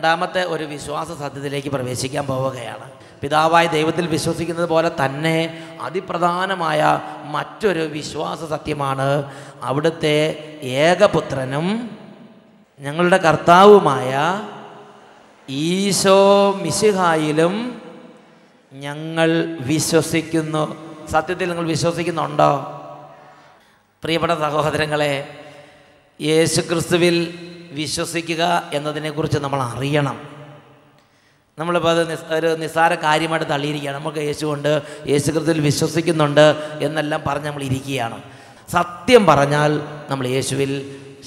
രണ്ടാമത്തെ ഒരു വിശ്വാസ സത്യത്തിലേക്ക് പ്രവേശിക്കാൻ പോവുകയാണ് പിതാവായ ദൈവത്തിൽ വിശ്വസിക്കുന്നത് പോലെ തന്നെ അതിപ്രധാനമായ മറ്റൊരു വിശ്വാസ സത്യമാണ് അവിടുത്തെ ഏകപുത്രനും ഞങ്ങളുടെ കർത്താവുമായ ഈശോ മിശിഹായിലും ഞങ്ങൾ വിശ്വസിക്കുന്നു സത്യത്തിൽ നിങ്ങൾ വിശ്വസിക്കുന്നുണ്ടോ പ്രിയപ്പെട്ട സഹോദരങ്ങളെ യേശുക്രിസ്തുവിൽ വിശ്വസിക്കുക എന്നതിനെക്കുറിച്ച് നമ്മൾ അറിയണം നമ്മളിപ്പോൾ അത് നിസ് ഒരു നിസ്സാര കാര്യമായിട്ട് തള്ളിയിരിക്കുകയാണ് നമുക്ക് യേശുണ്ട് യേശു കൃത്യത്തിൽ വിശ്വസിക്കുന്നുണ്ട് എന്നെല്ലാം പറഞ്ഞ് നമ്മൾ ഇരിക്കുകയാണ് സത്യം പറഞ്ഞാൽ നമ്മൾ യേശുവിൽ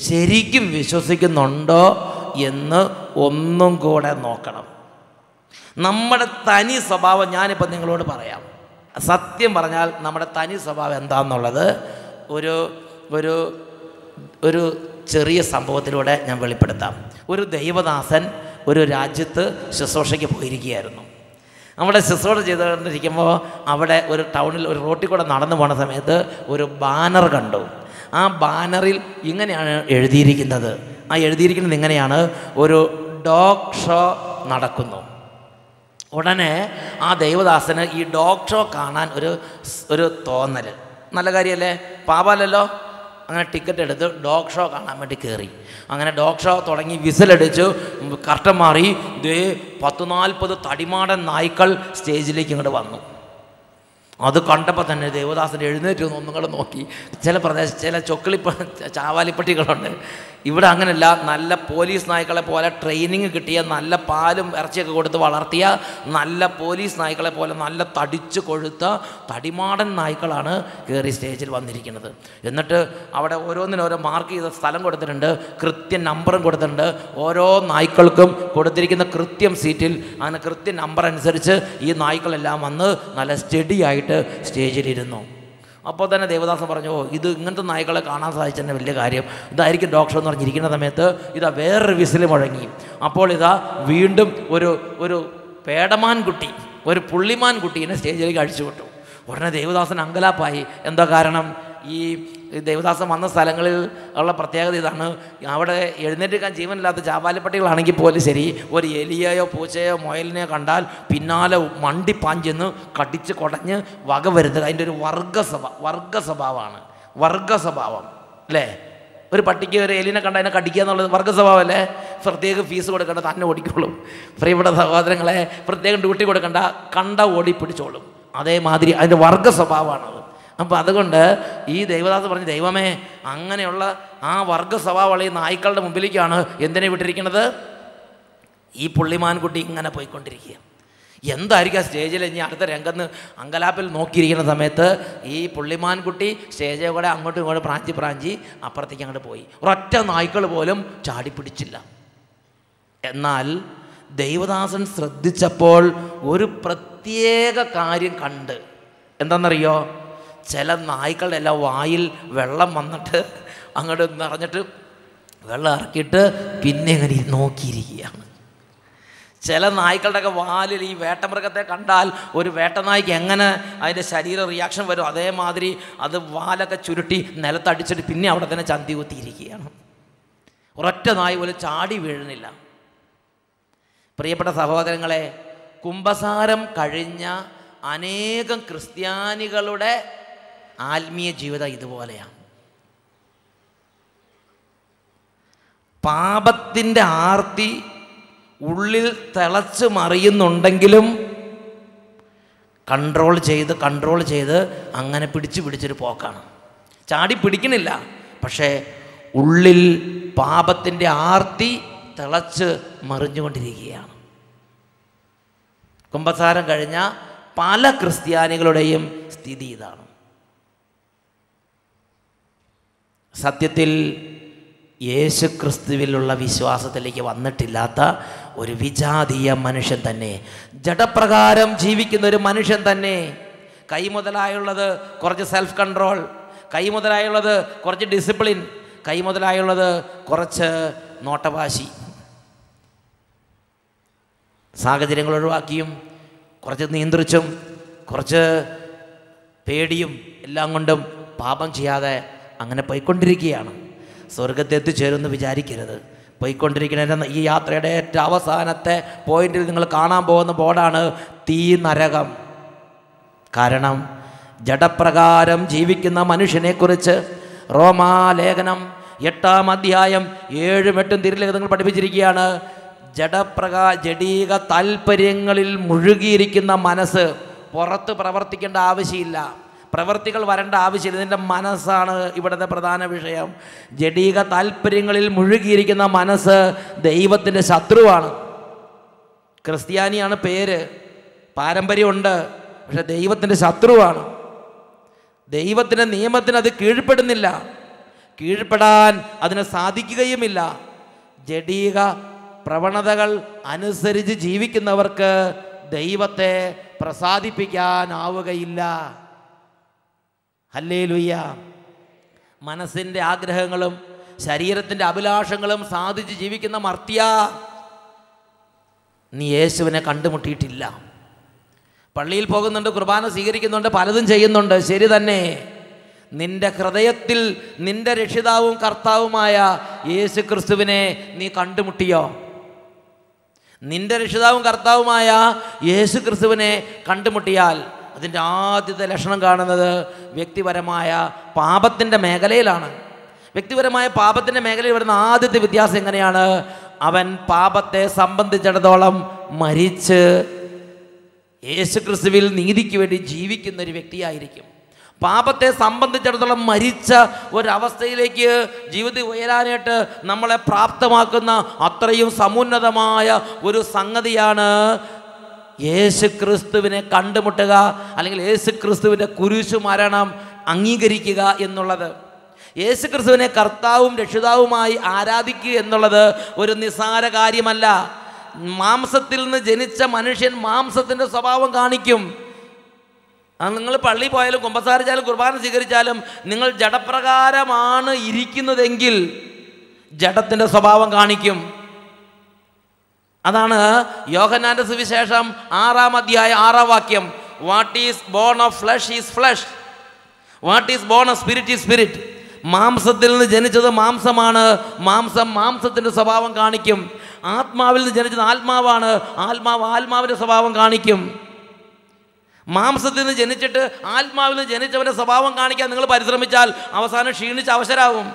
ശരിക്കും വിശ്വസിക്കുന്നുണ്ടോ എന്ന് ഒന്നും കൂടെ നോക്കണം നമ്മുടെ തനി സ്വഭാവം ഞാനിപ്പോൾ നിങ്ങളോട് പറയാം സത്യം പറഞ്ഞാൽ നമ്മുടെ തനി സ്വഭാവം എന്താണെന്നുള്ളത് ഒരു ഒരു ഒരു ചെറിയ സംഭവത്തിലൂടെ ഞാൻ വെളിപ്പെടുത്താം ഒരു ദൈവദാസൻ ഒരു രാജ്യത്ത് ശുശ്രൂഷയ്ക്ക് പോയിരിക്കുകയായിരുന്നു അവിടെ ശുശ്രൂഷ ചെയ്തുകൊണ്ടിരിക്കുമ്പോൾ അവിടെ ഒരു ടൗണിൽ ഒരു റോട്ടിൽ കൂടെ നടന്നു പോണ സമയത്ത് ഒരു ബാനർ കണ്ടു ആ ബാനറിൽ ഇങ്ങനെയാണ് എഴുതിയിരിക്കുന്നത് ആ എഴുതിയിരിക്കുന്നത് ഇങ്ങനെയാണ് ഒരു ഡോഗ് ഷോ നടക്കുന്നു ഉടനെ ആ ദൈവദാസന് ഈ ഡോഗ് ഷോ കാണാൻ ഒരു ഒരു തോന്നൽ നല്ല കാര്യമല്ലേ പാപാലല്ലോ അങ്ങനെ ടിക്കറ്റ് എടുത്ത് ഡോഗ് ഷോ കാണാൻ വേണ്ടി കയറി അങ്ങനെ ഡോഗ് ഷോ തുടങ്ങി വിസിലടിച്ചു കർട്ടൻ മാറി ഇതേ പത്ത് നാൽപ്പത് തടിമാടൻ നായ്ക്കൾ സ്റ്റേജിലേക്ക് ഇങ്ങോട്ട് വന്നു അത് കണ്ടപ്പോൾ തന്നെ ദേവദാസൻ എഴുന്നേറ്റ് ഒന്നും കൂടെ നോക്കി ചില പ്രദേശം ചില ചൊക്കളിപ്പ ചാവാലിപ്പട്ടികളുണ്ട് ഇവിടെ അങ്ങനെയല്ല നല്ല പോലീസ് നായ്ക്കളെ പോലെ ട്രെയിനിങ് കിട്ടിയ നല്ല പാലും ഇറച്ചിയൊക്കെ കൊടുത്ത് വളർത്തിയ നല്ല പോലീസ് നായ്ക്കളെ പോലെ നല്ല തടിച്ച് കൊഴുത്ത തടിമാടൻ നായ്ക്കളാണ് കയറി സ്റ്റേജിൽ വന്നിരിക്കുന്നത് എന്നിട്ട് അവിടെ ഓരോന്നിനോരോ ഓരോ മാർക്ക് ചെയ്ത സ്ഥലം കൊടുത്തിട്ടുണ്ട് കൃത്യം നമ്പറും കൊടുത്തിട്ടുണ്ട് ഓരോ നായ്ക്കൾക്കും കൊടുത്തിരിക്കുന്ന കൃത്യം സീറ്റിൽ അങ്ങനെ കൃത്യം നമ്പർ അനുസരിച്ച് ഈ നായ്ക്കളെല്ലാം വന്ന് നല്ല സ്റ്റഡി ആയിട്ട് സ്റ്റേജിലിരുന്നു അപ്പോൾ തന്നെ ദേവദാസൻ പറഞ്ഞു ഓ ഇത് ഇങ്ങനത്തെ നായ്ക്കളെ കാണാൻ തന്നെ വലിയ കാര്യം ഇതായിരിക്കും ഡോക്ടർ എന്ന് പറഞ്ഞിരിക്കുന്ന സമയത്ത് ഇതാ വേറൊരു വിസിൽ മുഴങ്ങി അപ്പോൾ ഇതാ വീണ്ടും ഒരു ഒരു പേടമാൻ കുട്ടി ഒരു പുള്ളിമാൻ കുട്ടീനെ സ്റ്റേജിലേക്ക് അഴിച്ചു വിട്ടു ഉടനെ ദേവദാസൻ അങ്കലാപ്പായി എന്താ കാരണം ഈ ദേവദാസൻ വന്ന സ്ഥലങ്ങളിൽ ഉള്ള പ്രത്യേകത ഇതാണ് അവിടെ എഴുന്നേറ്റിക്കാൻ ജീവനില്ലാത്ത ചാവാലിപ്പട്ടികളാണെങ്കിൽ പോലും ശരി ഒരു എലിയെയോ പൂച്ചയോ മൊയലിനെയോ കണ്ടാൽ പിന്നാലെ മണ്ടി പാഞ്ചെന്ന് കടിച്ച് കുടഞ്ഞ് വക വരുന്നത് അതിൻ്റെ ഒരു സ്വഭാവമാണ് വർഗ സ്വഭാവം അല്ലേ ഒരു പട്ടിക്ക് ഒരു എലിനെ കണ്ട അതിനെ കടിക്കുക എന്നുള്ളത് വർഗ്ഗസ്വഭാവമല്ലേ പ്രത്യേക ഫീസ് കൊടുക്കേണ്ട തന്നെ ഓടിക്കോളും പ്രിയപ്പെട്ട സഹോദരങ്ങളെ പ്രത്യേകം ഡ്യൂട്ടി കൊടുക്കണ്ട കണ്ട ഓടി പിടിച്ചോളും അതേമാതിരി അതിൻ്റെ വർഗ്ഗ സ്വഭാവമാണത് അപ്പോൾ അതുകൊണ്ട് ഈ ദൈവദാസ് പറഞ്ഞ് ദൈവമേ അങ്ങനെയുള്ള ആ വർഗസഭാവളി നായ്ക്കളുടെ മുമ്പിലേക്കാണ് എന്തിനെ വിട്ടിരിക്കുന്നത് ഈ പുള്ളിമാൻകുട്ടി ഇങ്ങനെ പോയിക്കൊണ്ടിരിക്കുക എന്തായിരിക്കും ആ സ്റ്റേജിൽ ഇനി അടുത്ത രംഗത്ത് അങ്കലാപ്പിൽ നോക്കിയിരിക്കുന്ന സമയത്ത് ഈ പുള്ളിമാൻകുട്ടി സ്റ്റേജിൽ കൂടെ അങ്ങോട്ടും ഇങ്ങോട്ടും പ്രാഞ്ചി പ്രാഞ്ചി അപ്പുറത്തേക്ക് അങ്ങോട്ട് പോയി ഒരൊറ്റ നായ്ക്കൾ പോലും ചാടി പിടിച്ചില്ല എന്നാൽ ദൈവദാസൻ ശ്രദ്ധിച്ചപ്പോൾ ഒരു പ്രത്യേക കാര്യം കണ്ട് എന്താണെന്നറിയോ ചില നായ്ക്കളുടെ എല്ലാം വായിൽ വെള്ളം വന്നിട്ട് അങ്ങോട്ട് നിറഞ്ഞിട്ട് വെള്ളം ഇറക്കിയിട്ട് പിന്നെ ഇങ്ങനെ നോക്കിയിരിക്കുകയാണ് ചില നായ്ക്കളുടെയൊക്കെ വാലിൽ ഈ വേട്ടമൃഗത്തെ കണ്ടാൽ ഒരു വേട്ടനായ്ക്ക് എങ്ങനെ അതിൻ്റെ ശരീര റിയാക്ഷൻ വരും അതേമാതിരി അത് വാലൊക്കെ ചുരുട്ടി നിലത്തടിച്ചിട്ട് പിന്നെ അവിടെ തന്നെ ചന്തി കുത്തിയിരിക്കുകയാണ് ഒരൊറ്റ നായ് പോലും ചാടി വീഴുന്നില്ല പ്രിയപ്പെട്ട സഹോദരങ്ങളെ കുംഭസാരം കഴിഞ്ഞ അനേകം ക്രിസ്ത്യാനികളുടെ ആത്മീയ ജീവിതം ഇതുപോലെയാണ് പാപത്തിൻ്റെ ആർത്തി ഉള്ളിൽ തിളച്ച് മറിയുന്നുണ്ടെങ്കിലും കൺട്രോൾ ചെയ്ത് കൺട്രോൾ ചെയ്ത് അങ്ങനെ പിടിച്ച് പിടിച്ചൊരു പോക്കാണ് ചാടി പിടിക്കണില്ല പക്ഷേ ഉള്ളിൽ പാപത്തിൻ്റെ ആർത്തി തിളച്ച് മറിഞ്ഞുകൊണ്ടിരിക്കുകയാണ് കുംഭസാരം കഴിഞ്ഞ പല ക്രിസ്ത്യാനികളുടെയും സ്ഥിതി ഇതാണ് സത്യത്തിൽ യേശുക്രിസ്തുവിലുള്ള വിശ്വാസത്തിലേക്ക് വന്നിട്ടില്ലാത്ത ഒരു വിജാതീയ മനുഷ്യൻ തന്നെ ജഡപ്രകാരം ജീവിക്കുന്ന ഒരു മനുഷ്യൻ തന്നെ കൈ മുതലായുള്ളത് കുറച്ച് സെൽഫ് കൺട്രോൾ കൈ മുതലായുള്ളത് കുറച്ച് ഡിസിപ്ലിൻ കൈ മുതലായുള്ളത് കുറച്ച് നോട്ടവാശി സാഹചര്യങ്ങൾ ഒഴിവാക്കിയും കുറച്ച് നിയന്ത്രിച്ചും കുറച്ച് പേടിയും എല്ലാം കൊണ്ടും പാപം ചെയ്യാതെ അങ്ങനെ പോയിക്കൊണ്ടിരിക്കുകയാണ് സ്വർഗത്തെ എത്തിച്ചേരുമെന്ന് വിചാരിക്കരുത് പോയിക്കൊണ്ടിരിക്കുന്ന ഈ യാത്രയുടെ ഏറ്റവും അവസാനത്തെ പോയിന്റിൽ നിങ്ങൾ കാണാൻ പോകുന്ന ബോർഡാണ് തീ നരകം കാരണം ജഡപ്രകാരം ജീവിക്കുന്ന മനുഷ്യനെക്കുറിച്ച് റോമാലേഖനം എട്ടാം അധ്യായം ഏഴും എട്ടും തിരുലേഖനങ്ങൾ പഠിപ്പിച്ചിരിക്കുകയാണ് ജഡപ്രകാ ജഡീക താല്പര്യങ്ങളിൽ മുഴുകിയിരിക്കുന്ന മനസ്സ് പുറത്ത് പ്രവർത്തിക്കേണ്ട ആവശ്യമില്ല പ്രവൃത്തികൾ വരേണ്ട ആവശ്യമില്ല ഇതിൻ്റെ മനസ്സാണ് ഇവിടുത്തെ പ്രധാന വിഷയം ജഡീക താല്പര്യങ്ങളിൽ മുഴുകിയിരിക്കുന്ന മനസ്സ് ദൈവത്തിൻ്റെ ശത്രുവാണ് ക്രിസ്ത്യാനിയാണ് പേര് പാരമ്പര്യമുണ്ട് പക്ഷെ ദൈവത്തിൻ്റെ ശത്രുവാണ് ദൈവത്തിൻ്റെ നിയമത്തിന് അത് കീഴ്പ്പെടുന്നില്ല കീഴ്പ്പെടാൻ അതിന് സാധിക്കുകയുമില്ല ജഡീക പ്രവണതകൾ അനുസരിച്ച് ജീവിക്കുന്നവർക്ക് ദൈവത്തെ പ്രസാദിപ്പിക്കാനാവുകയില്ല ഹല്ലേ ലുയ്യ മനസ്സിൻ്റെ ആഗ്രഹങ്ങളും ശരീരത്തിൻ്റെ അഭിലാഷങ്ങളും സാധിച്ച് ജീവിക്കുന്ന മർത്തിയ നീ യേശുവിനെ കണ്ടുമുട്ടിയിട്ടില്ല പള്ളിയിൽ പോകുന്നുണ്ട് കുർബാന സ്വീകരിക്കുന്നുണ്ട് പലതും ചെയ്യുന്നുണ്ട് ശരി തന്നെ നിന്റെ ഹൃദയത്തിൽ നിന്റെ രക്ഷിതാവും കർത്താവുമായ യേശു ക്രിസ്തുവിനെ നീ കണ്ടുമുട്ടിയോ നിന്റെ രക്ഷിതാവും കർത്താവുമായ യേശു ക്രിസ്തുവിനെ കണ്ടുമുട്ടിയാൽ അതിൻ്റെ ആദ്യത്തെ ലക്ഷണം കാണുന്നത് വ്യക്തിപരമായ പാപത്തിൻ്റെ മേഖലയിലാണ് വ്യക്തിപരമായ പാപത്തിൻ്റെ മേഖലയിൽ വരുന്ന ആദ്യത്തെ വ്യത്യാസം എങ്ങനെയാണ് അവൻ പാപത്തെ സംബന്ധിച്ചിടത്തോളം മരിച്ച് യേശുക്രിസ്തുവിൽ നീതിക്ക് വേണ്ടി ജീവിക്കുന്ന ഒരു വ്യക്തിയായിരിക്കും പാപത്തെ സംബന്ധിച്ചിടത്തോളം മരിച്ച ഒരവസ്ഥയിലേക്ക് ജീവിതത്തിൽ ഉയരാനായിട്ട് നമ്മളെ പ്രാപ്തമാക്കുന്ന അത്രയും സമുന്നതമായ ഒരു സംഗതിയാണ് യേശു ക്രിസ്തുവിനെ കണ്ടുമുട്ടുക അല്ലെങ്കിൽ യേശു ക്രിസ്തുവിൻ്റെ കുരിശു മരണം അംഗീകരിക്കുക എന്നുള്ളത് യേശു ക്രിസ്തുവിനെ കർത്താവും രക്ഷിതാവുമായി ആരാധിക്കുക എന്നുള്ളത് ഒരു നിസ്സാര കാര്യമല്ല മാംസത്തിൽ നിന്ന് ജനിച്ച മനുഷ്യൻ മാംസത്തിൻ്റെ സ്വഭാവം കാണിക്കും നിങ്ങൾ പള്ളി പോയാലും കുമ്പസാരിച്ചാലും കുർബാന സ്വീകരിച്ചാലും നിങ്ങൾ ജഡപ്രകാരമാണ് ഇരിക്കുന്നതെങ്കിൽ ജഡത്തിൻ്റെ സ്വഭാവം കാണിക്കും അതാണ് യോഹനാന്റെ സുവിശേഷം ആറാം അധ്യായ ആറാം വാക്യം what is born of flesh is flesh what is born of spirit is spirit മാംസത്തിൽ നിന്ന് ജനിച്ചത് മാംസമാണ് മാംസം മാംസത്തിൻ്റെ സ്വഭാവം കാണിക്കും ആത്മാവിൽ നിന്ന് ജനിച്ചത് ആത്മാവാണ് ആത്മാവ് ആത്മാവിൻ്റെ സ്വഭാവം കാണിക്കും മാംസത്തിൽ നിന്ന് ജനിച്ചിട്ട് ആത്മാവിൽ നിന്ന് ജനിച്ചവൻ്റെ സ്വഭാവം കാണിക്കാൻ നിങ്ങൾ പരിശ്രമിച്ചാൽ അവസാനം ക്ഷീണിച്ച് അവശരാകും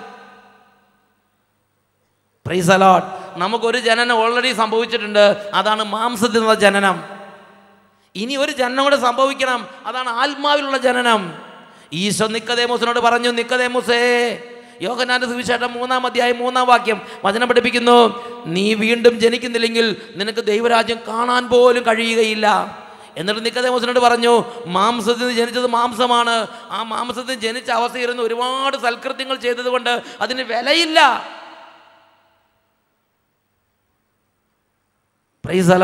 പ്രൈസ് അലോട്ട് നമുക്കൊരു ജനനം ഓൾറെഡി സംഭവിച്ചിട്ടുണ്ട് അതാണ് മാംസത്തിനുള്ള ജനനം ഇനി ഒരു ജനനം കൂടെ സംഭവിക്കണം അതാണ് ആത്മാവിലുള്ള ജനനം ഈശോ നിക്കതേമൂസിനോട് പറഞ്ഞു നിക്കതേമൂസേ യോഹനാന്റെ സുവിശേഷം മൂന്നാം അധ്യായം മൂന്നാം വാക്യം വചനം പഠിപ്പിക്കുന്നു നീ വീണ്ടും ജനിക്കുന്നില്ലെങ്കിൽ നിനക്ക് ദൈവരാജ്യം കാണാൻ പോലും കഴിയുകയില്ല എന്നിട്ട് നിക്കതേമോസിനോട് പറഞ്ഞു മാംസത്തിൽ നിന്ന് ജനിച്ചത് മാംസമാണ് ആ മാംസത്തിൽ ജനിച്ച അവസ്ഥയിരുന്ന് ഒരുപാട് സൽകൃത്യങ്ങൾ ചെയ്തതുകൊണ്ട് അതിന് വിലയില്ല പ്രൈസ്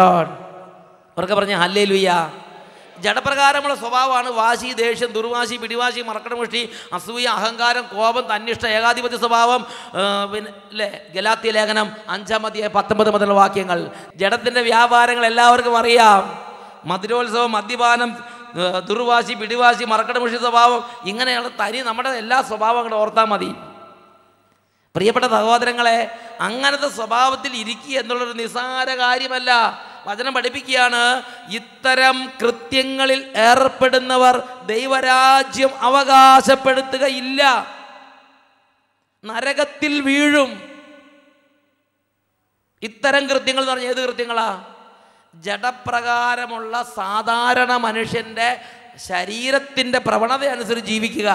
അവർക്ക് പറഞ്ഞ ഹല്ലേ ലുയ്യ ജഡപ്രകാരമുള്ള സ്വഭാവമാണ് വാശി ദേഷ്യം ദുർവാശി പിടിവാശി മറക്കടമുഷ്ടി അസൂയ അഹങ്കാരം കോപം തന്നിഷ്ട ഏകാധിപത്യ സ്വഭാവം പിന്നെ അല്ലേ ഗലാത്തി ലേഖനം അഞ്ചാം അധ്യായ പത്തൊമ്പത് മുതൽ വാക്യങ്ങൾ ജഡത്തിൻ്റെ വ്യാപാരങ്ങൾ എല്ലാവർക്കും അറിയാം മധുരോത്സവം മദ്യപാനം ദുർവാശി പിടിവാശി മറക്കടമുഷ്ടി സ്വഭാവം ഇങ്ങനെയുള്ള തനി നമ്മുടെ എല്ലാ സ്വഭാവങ്ങളും ഓർത്താൽ മതി പ്രിയപ്പെട്ട സഹോദരങ്ങളെ അങ്ങനത്തെ സ്വഭാവത്തിൽ ഇരിക്കുക എന്നുള്ളൊരു നിസ്സാര കാര്യമല്ല വചനം പഠിപ്പിക്കുകയാണ് ഇത്തരം കൃത്യങ്ങളിൽ ഏർപ്പെടുന്നവർ ദൈവരാജ്യം അവകാശപ്പെടുത്തുകയില്ല നരകത്തിൽ വീഴും ഇത്തരം കൃത്യങ്ങൾ എന്ന് പറഞ്ഞാൽ ഏത് കൃത്യങ്ങളാ ജഡപ്രകാരമുള്ള സാധാരണ മനുഷ്യൻ്റെ ശരീരത്തിൻ്റെ പ്രവണത അനുസരിച്ച് ജീവിക്കുക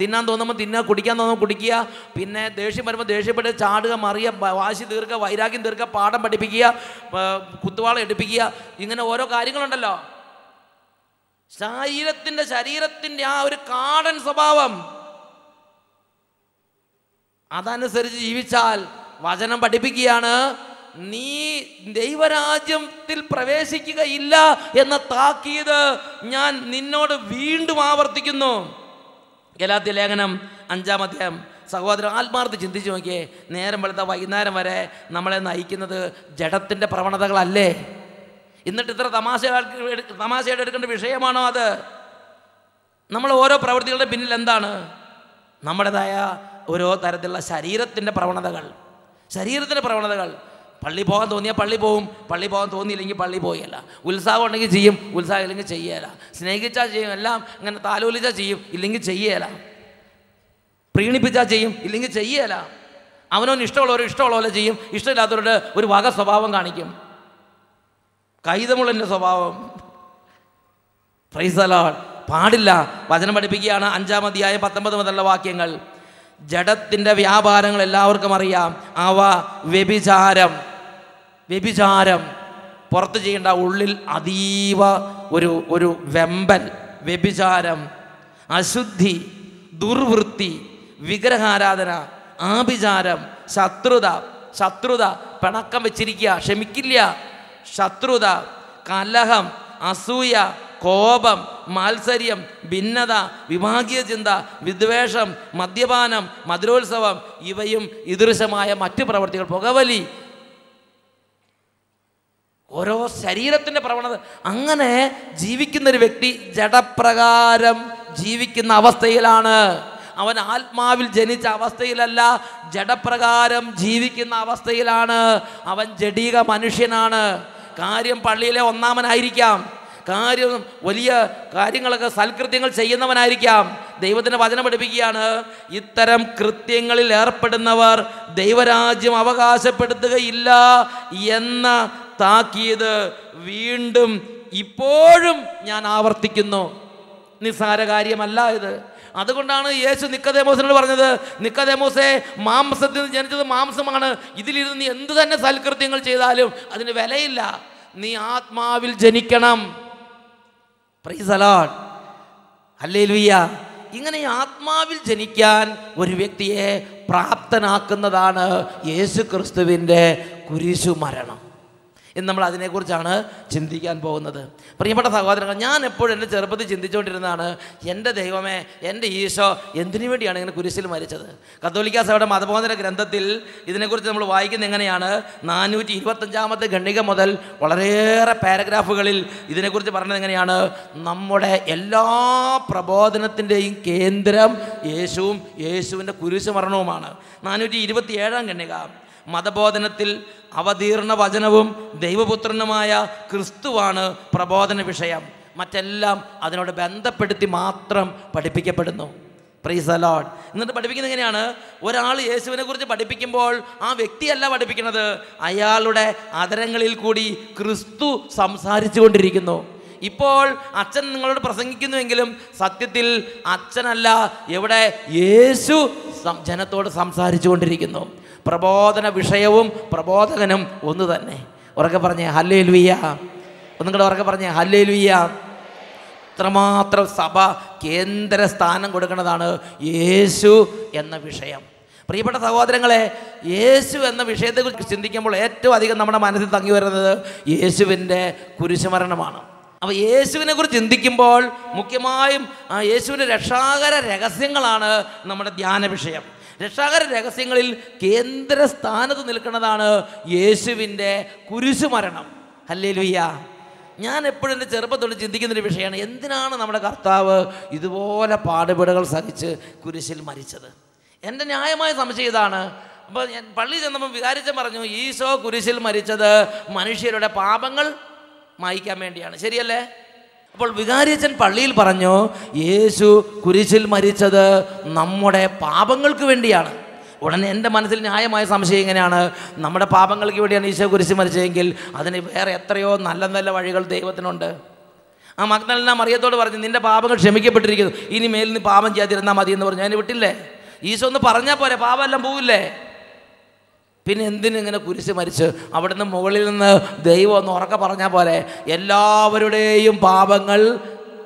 തിന്നാൻ തോന്നുമ്പോൾ തിന്നുക കുടിക്കാൻ തോന്നുമ്പോൾ കുടിക്കുക പിന്നെ ദേഷ്യം വരുമ്പോൾ ദേഷ്യപ്പെട്ട് ചാടുക മറിയ വാശി തീർക്കുക വൈരാഗ്യം തീർക്കുക പാഠം പഠിപ്പിക്കുക കുത്തുവാള എടുപ്പിക്കുക ഇങ്ങനെ ഓരോ കാര്യങ്ങളുണ്ടല്ലോ ശരീരത്തിൻ്റെ ശരീരത്തിൻ്റെ ആ ഒരു കാടൻ സ്വഭാവം അതനുസരിച്ച് ജീവിച്ചാൽ വചനം പഠിപ്പിക്കുകയാണ് നീ ദൈവരാജ്യത്തിൽ പ്രവേശിക്കുകയില്ല എന്ന താക്കീത് ഞാൻ നിന്നോട് വീണ്ടും ആവർത്തിക്കുന്നു ഗലാത്തി ലേഖനം അഞ്ചാം അധ്യായം സഹോദരൻ ആത്മാർത്ഥം ചിന്തിച്ചു നോക്കിയേ നേരം വെളുത്ത വൈകുന്നേരം വരെ നമ്മളെ നയിക്കുന്നത് ജഡത്തിൻ്റെ പ്രവണതകളല്ലേ എന്നിട്ട് ഇത്ര തമാശ തമാശയായിട്ട് എടുക്കേണ്ട വിഷയമാണോ അത് നമ്മൾ ഓരോ പ്രവൃത്തികളുടെ പിന്നിൽ എന്താണ് നമ്മുടേതായ ഓരോ തരത്തിലുള്ള ശരീരത്തിൻ്റെ പ്രവണതകൾ ശരീരത്തിൻ്റെ പ്രവണതകൾ പള്ളി പോകാൻ തോന്നിയാൽ പള്ളി പോകും പള്ളി പോകാൻ തോന്നിയില്ലെങ്കിൽ പള്ളി പോയല്ല ഉത്സാഹം ഉണ്ടെങ്കിൽ ചെയ്യും ഉത്സാഹം ഇല്ലെങ്കിൽ ചെയ്യേല സ്നേഹിച്ചാൽ ചെയ്യും എല്ലാം അങ്ങനെ താലോലിച്ചാൽ ചെയ്യും ഇല്ലെങ്കിൽ ചെയ്യേല പ്രീണിപ്പിച്ചാൽ ചെയ്യും ഇല്ലെങ്കിൽ ചെയ്യേല അവനോന് ഇഷ്ടമുള്ളവർ ഇഷ്ടമുള്ള പോലെ ചെയ്യും ഇഷ്ടമില്ലാത്തവരുടെ ഒരു വക സ്വഭാവം കാണിക്കും കൈതമുള്ളൻ്റെ സ്വഭാവം പ്രൈസലാൾ പാടില്ല വചനം പഠിപ്പിക്കുകയാണ് അഞ്ചാം അധ്യായം പത്തൊമ്പത് മുതലുള്ള വാക്യങ്ങൾ ജഡത്തിൻ്റെ വ്യാപാരങ്ങൾ എല്ലാവർക്കും അറിയാം അവ വ്യഭിചാരം വ്യഭിചാരം പുറത്ത് ചെയ്യേണ്ട ഉള്ളിൽ അതീവ ഒരു ഒരു വെമ്പൽ വ്യഭിചാരം അശുദ്ധി ദുർവൃത്തി വിഗ്രഹാരാധന ആഭിചാരം ശത്രുത ശത്രുത പിണക്കം വെച്ചിരിക്കുക ക്ഷമിക്കില്ല ശത്രുത കലഹം അസൂയ കോപം മാത്സര്യം ഭിന്നത വിഭാഗീയ ചിന്ത വിദ്വേഷം മദ്യപാനം മധുരോത്സവം ഇവയും ഇദൃശമായ മറ്റ് പ്രവർത്തികൾ പുകവലി ഓരോ ശരീരത്തിൻ്റെ പ്രവണത അങ്ങനെ ജീവിക്കുന്ന ഒരു വ്യക്തി ജഡപ്രകാരം ജീവിക്കുന്ന അവസ്ഥയിലാണ് അവൻ ആത്മാവിൽ ജനിച്ച അവസ്ഥയിലല്ല ജഡപ്രകാരം ജീവിക്കുന്ന അവസ്ഥയിലാണ് അവൻ ജഡീക മനുഷ്യനാണ് കാര്യം പള്ളിയിലെ ഒന്നാമനായിരിക്കാം കാര്യം വലിയ കാര്യങ്ങളൊക്കെ സൽകൃത്യങ്ങൾ ചെയ്യുന്നവനായിരിക്കാം ദൈവത്തിൻ്റെ വചനം പഠിപ്പിക്കുകയാണ് ഇത്തരം കൃത്യങ്ങളിൽ ഏർപ്പെടുന്നവർ ദൈവരാജ്യം അവകാശപ്പെടുത്തുകയില്ല എന്ന താക്കീത് വീണ്ടും ഇപ്പോഴും ഞാൻ ആവർത്തിക്കുന്നു നിസ്സാര കാര്യമല്ല ഇത് അതുകൊണ്ടാണ് യേശു നിക്കദേമോസിനോട് പറഞ്ഞത് നിക്കദേമോസെ മാംസത്തിൽ നിന്ന് ജനിച്ചത് മാംസമാണ് ഇതിലിരുന്ന് എന്തു തന്നെ സൽകൃത്യങ്ങൾ ചെയ്താലും അതിന് വിലയില്ല നീ ആത്മാവിൽ ജനിക്കണം അല്ലേ ലുയ്യ ഇങ്ങനെ ആത്മാവിൽ ജനിക്കാൻ ഒരു വ്യക്തിയെ പ്രാപ്തനാക്കുന്നതാണ് യേശു ക്രിസ്തുവിൻ്റെ കുരിശു മരണം ഇന്ന് നമ്മൾ അതിനെക്കുറിച്ചാണ് ചിന്തിക്കാൻ പോകുന്നത് പ്രിയപ്പെട്ട സഹോദരങ്ങൾ ഞാൻ എപ്പോഴും എൻ്റെ ചെറുപ്പത്തിൽ ചിന്തിച്ചുകൊണ്ടിരുന്നതാണ് എൻ്റെ ദൈവമേ എൻ്റെ ഈശോ എന്തിനു വേണ്ടിയാണ് ഇങ്ങനെ കുരിശിൽ മരിച്ചത് കത്തോലിക്കാ സഭയുടെ മതബോധന ഗ്രന്ഥത്തിൽ ഇതിനെക്കുറിച്ച് നമ്മൾ വായിക്കുന്നത് എങ്ങനെയാണ് നാനൂറ്റി ഇരുപത്തഞ്ചാമത്തെ ഖണ്ഡിക മുതൽ വളരെയേറെ പാരഗ്രാഫുകളിൽ ഇതിനെക്കുറിച്ച് പറയുന്നത് എങ്ങനെയാണ് നമ്മുടെ എല്ലാ പ്രബോധനത്തിൻ്റെയും കേന്ദ്രം യേശുവും യേശുവിൻ്റെ കുരിശുമരണവുമാണ് നാനൂറ്റി ഇരുപത്തി ഏഴാം ഖണ്ഡിക മതബോധനത്തിൽ അവതീർണ വചനവും ദൈവപുത്രനുമായ ക്രിസ്തുവാണ് പ്രബോധന വിഷയം മറ്റെല്ലാം അതിനോട് ബന്ധപ്പെടുത്തി മാത്രം പഠിപ്പിക്കപ്പെടുന്നു പ്രീസ് അലോഡ് എന്നിട്ട് പഠിപ്പിക്കുന്നത് എങ്ങനെയാണ് ഒരാൾ യേശുവിനെ കുറിച്ച് പഠിപ്പിക്കുമ്പോൾ ആ വ്യക്തിയല്ല പഠിപ്പിക്കുന്നത് അയാളുടെ അതരങ്ങളിൽ കൂടി ക്രിസ്തു സംസാരിച്ചു കൊണ്ടിരിക്കുന്നു ഇപ്പോൾ അച്ഛൻ നിങ്ങളോട് പ്രസംഗിക്കുന്നുവെങ്കിലും സത്യത്തിൽ അച്ഛനല്ല എവിടെ യേശു ജനത്തോട് സംസാരിച്ചു കൊണ്ടിരിക്കുന്നു പ്രബോധന വിഷയവും പ്രബോധകനും ഒന്ന് തന്നെ ഉറക്കെ പറഞ്ഞേ ഹല്ലേ ലുയ്യ ഒന്നും കൂടെ ഉറക്കെ പറഞ്ഞേ ഹല്ലേ ലുയ്യ ഇത്രമാത്രം സഭ കേന്ദ്ര സ്ഥാനം കൊടുക്കുന്നതാണ് യേശു എന്ന വിഷയം പ്രിയപ്പെട്ട സഹോദരങ്ങളെ യേശു എന്ന വിഷയത്തെക്കുറിച്ച് ചിന്തിക്കുമ്പോൾ ഏറ്റവും അധികം നമ്മുടെ മനസ്സിൽ തങ്ങി വരുന്നത് യേശുവിൻ്റെ കുരിശുമരണമാണ് അപ്പോൾ യേശുവിനെ കുറിച്ച് ചിന്തിക്കുമ്പോൾ മുഖ്യമായും യേശുവിൻ്റെ രക്ഷാകര രഹസ്യങ്ങളാണ് നമ്മുടെ ധ്യാന വിഷയം രക്ഷാകര രഹസ്യങ്ങളിൽ കേന്ദ്ര സ്ഥാനത്ത് നിൽക്കുന്നതാണ് യേശുവിൻ്റെ കുരിശുമരണം അല്ലേ ലുയ്യ ഞാൻ എപ്പോഴും എൻ്റെ ചെറുപ്പത്തോട് ചിന്തിക്കുന്നൊരു വിഷയമാണ് എന്തിനാണ് നമ്മുടെ കർത്താവ് ഇതുപോലെ പാടുപെടുകൾ സഹിച്ച് കുരിശിൽ മരിച്ചത് എൻ്റെ ന്യായമായ സംശയം ഇതാണ് അപ്പോൾ ഞാൻ പള്ളി ചെന്നപ്പോൾ വികാരിച്ച പറഞ്ഞു ഈശോ കുരിശിൽ മരിച്ചത് മനുഷ്യരുടെ പാപങ്ങൾ മായ്ക്കാൻ വേണ്ടിയാണ് ശരിയല്ലേ അപ്പോൾ വികാരിയച്ചൻ പള്ളിയിൽ പറഞ്ഞു യേശു കുരിശിൽ മരിച്ചത് നമ്മുടെ പാപങ്ങൾക്ക് വേണ്ടിയാണ് ഉടനെ എൻ്റെ മനസ്സിൽ ന്യായമായ സംശയം ഇങ്ങനെയാണ് നമ്മുടെ പാപങ്ങൾക്ക് വേണ്ടിയാണ് ഈശോ കുരിശ് മരിച്ചതെങ്കിൽ അതിന് വേറെ എത്രയോ നല്ല നല്ല വഴികൾ ദൈവത്തിനുണ്ട് ആ മക്നലിന മറിയത്തോട് പറഞ്ഞു നിൻ്റെ പാപങ്ങൾ ക്ഷമിക്കപ്പെട്ടിരിക്കുന്നു ഇനി മേലിൽ നിന്ന് പാപം ചെയ്യാതിരുന്നാൽ മതി എന്ന് പറഞ്ഞു ഞാൻ വിട്ടില്ലേ ഈശോ ഒന്ന് പറഞ്ഞാൽ പോരെ പാപമെല്ലാം പോവില്ലേ പിന്നെ എന്തിനിങ്ങനെ കുരിശ് മരിച്ച് അവിടുന്ന് മുകളിൽ നിന്ന് ദൈവം ഒന്ന് ഉറക്കെ പറഞ്ഞ പോലെ എല്ലാവരുടെയും പാപങ്ങൾ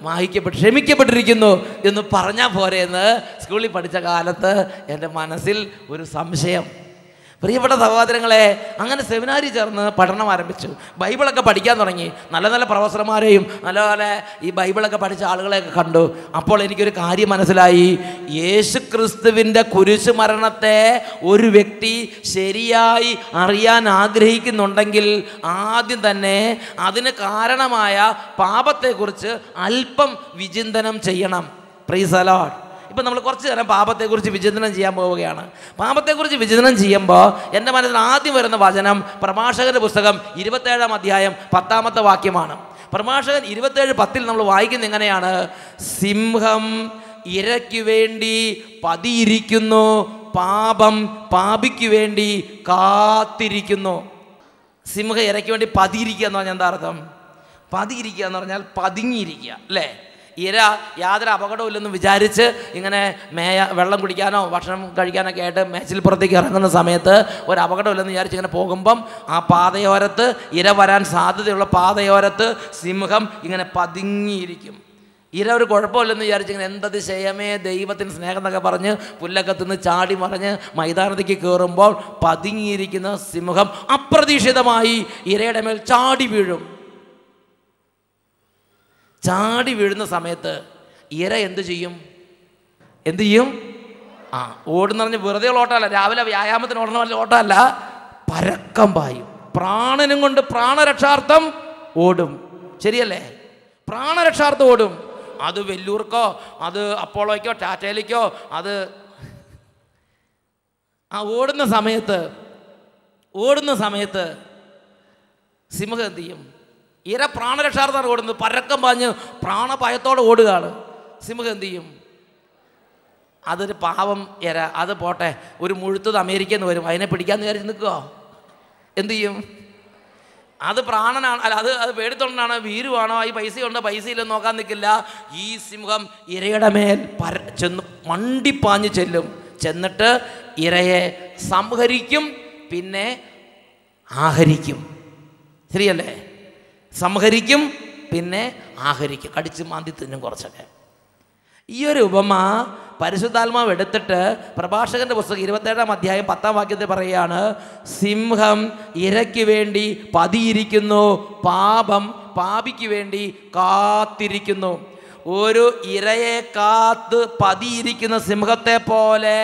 വായിക്കപ്പെട്ട് ക്ഷമിക്കപ്പെട്ടിരിക്കുന്നു എന്ന് പറഞ്ഞാൽ പോരെ എന്ന് സ്കൂളിൽ പഠിച്ച കാലത്ത് എൻ്റെ മനസ്സിൽ ഒരു സംശയം പ്രിയപ്പെട്ട സഹോദരങ്ങളെ അങ്ങനെ സെമിനാരി ചേർന്ന് പഠനം ആരംഭിച്ചു ബൈബിളൊക്കെ പഠിക്കാൻ തുടങ്ങി നല്ല നല്ല പ്രൊഫസർമാരെയും നല്ല നല്ല ഈ ബൈബിളൊക്കെ പഠിച്ച ആളുകളെയൊക്കെ കണ്ടു അപ്പോൾ എനിക്കൊരു കാര്യം മനസ്സിലായി യേശു ക്രിസ്തുവിൻ്റെ കുരിശു മരണത്തെ ഒരു വ്യക്തി ശരിയായി അറിയാൻ ആഗ്രഹിക്കുന്നുണ്ടെങ്കിൽ ആദ്യം തന്നെ അതിന് കാരണമായ പാപത്തെക്കുറിച്ച് അല്പം വിചിന്തനം ചെയ്യണം പ്രീസലോട്ട് ഇപ്പം നമ്മൾ കുറച്ച് നേരം പാപത്തെക്കുറിച്ച് വിചിന്തനം ചെയ്യാൻ പോവുകയാണ് പാപത്തെക്കുറിച്ച് വിചിന്തനം ചെയ്യുമ്പോൾ എൻ്റെ മനസ്സിൽ ആദ്യം വരുന്ന വചനം പ്രഭാഷകൻ്റെ പുസ്തകം ഇരുപത്തേഴാം അധ്യായം പത്താമത്തെ വാക്യമാണ് പ്രഭാഷകൻ ഇരുപത്തേഴ് പത്തിൽ നമ്മൾ വായിക്കുന്നത് എങ്ങനെയാണ് സിംഹം ഇരയ്ക്കു വേണ്ടി പതിയിരിക്കുന്നു പാപം പാപിക്കു വേണ്ടി കാത്തിരിക്കുന്നു സിംഹ ഇരയ്ക്ക് വേണ്ടി പതിയിരിക്കുക എന്ന് പറഞ്ഞാൽ എന്താ അർത്ഥം പതിയിരിക്കുക എന്ന് പറഞ്ഞാൽ പതുങ്ങിയിരിക്കുക അല്ലേ ഇര യാതൊരു ഇല്ലെന്ന് വിചാരിച്ച് ഇങ്ങനെ മേയ വെള്ളം കുടിക്കാനോ ഭക്ഷണം കഴിക്കാനൊക്കെ ആയിട്ട് മേച്ചിൽ പുറത്തേക്ക് ഇറങ്ങുന്ന സമയത്ത് ഒരു ഇല്ലെന്ന് വിചാരിച്ച് ഇങ്ങനെ പോകുമ്പം ആ പാതയോരത്ത് ഇര വരാൻ സാധ്യതയുള്ള പാതയോരത്ത് സിംഹം ഇങ്ങനെ പതുങ്ങിയിരിക്കും ഇര ഒരു കുഴപ്പമില്ലെന്ന് ഇങ്ങനെ എന്തത് ക്ഷയമേ ദൈവത്തിന് സ്നേഹം എന്നൊക്കെ പറഞ്ഞ് പുല്ലൊക്കെ തിന്ന് ചാടി മറിഞ്ഞ് മൈതാനത്തേക്ക് കയറുമ്പോൾ പതുങ്ങിയിരിക്കുന്ന സിംഹം അപ്രതീക്ഷിതമായി ഇരയുടെ മേൽ ചാടി വീഴും ചാടി വീഴുന്ന സമയത്ത് ഇര എന്തു ചെയ്യും എന്തു ചെയ്യും ആ ഓടുന്ന പറഞ്ഞ് വെറുതെ ഓട്ടമല്ല രാവിലെ വ്യായാമത്തിന് ഓടണ പറഞ്ഞ ഓട്ടമല്ല പരക്കം പായും പ്രാണനും കൊണ്ട് പ്രാണരക്ഷാർത്ഥം ഓടും ശരിയല്ലേ പ്രാണരക്ഷാർത്ഥം ഓടും അത് വെല്ലൂർക്കോ അത് അപ്പോളോയ്ക്കോ ടാറ്റയിലേക്കോ അത് ആ ഓടുന്ന സമയത്ത് ഓടുന്ന സമയത്ത് സിംഹം എന്ത് ചെയ്യും ഇര പ്രാണരക്ഷാർത്ഥമാണ് ഓടുന്നത് പരക്കം പാഞ്ഞ് പ്രാണഭയത്തോടെ ഓടുകയാണ് സിംഹം എന്ത് ചെയ്യും അതൊരു പാവം ഇര അത് പോട്ടെ ഒരു മുഴുത്തത് അമേരിക്കയിൽ നിന്ന് വരും അതിനെ പിടിക്കാമെന്ന് വിചാരിച്ച് നിൽക്കുക എന്തു ചെയ്യും അത് പ്രാണനാണ് അല്ല അത് അത് പേടിത്തൊണ്ടാണ് വീരുവാണോ ഈ പൈസ ഇല്ലെന്ന് നോക്കാൻ നിൽക്കില്ല ഈ സിംഹം ഇരയുടെ മേൽ പര ചെന്ന് മണ്ടിപ്പാഞ്ഞ് ചെല്ലും ചെന്നിട്ട് ഇരയെ സംഹരിക്കും പിന്നെ ആഹരിക്കും ശരിയല്ലേ സംഹരിക്കും പിന്നെ ആഹരിക്കും കടിച്ച് മാന്തി തിന്നും കുറച്ചൊക്കെ ഈ ഒരു ഉപമ പരിശുദ്ധാത്മാവ് എടുത്തിട്ട് പ്രഭാഷകന്റെ പുസ്തകം ഇരുപത്തേഴാം അധ്യായം പത്താം വാക്യത്തിൽ പറയുകയാണ് സിംഹം ഇരയ്ക്ക് വേണ്ടി പതിയിരിക്കുന്നു പാപം പാപിക്ക് വേണ്ടി കാത്തിരിക്കുന്നു ഒരു ഇരയെ കാത്ത് പതിയിരിക്കുന്ന സിംഹത്തെ പോലെ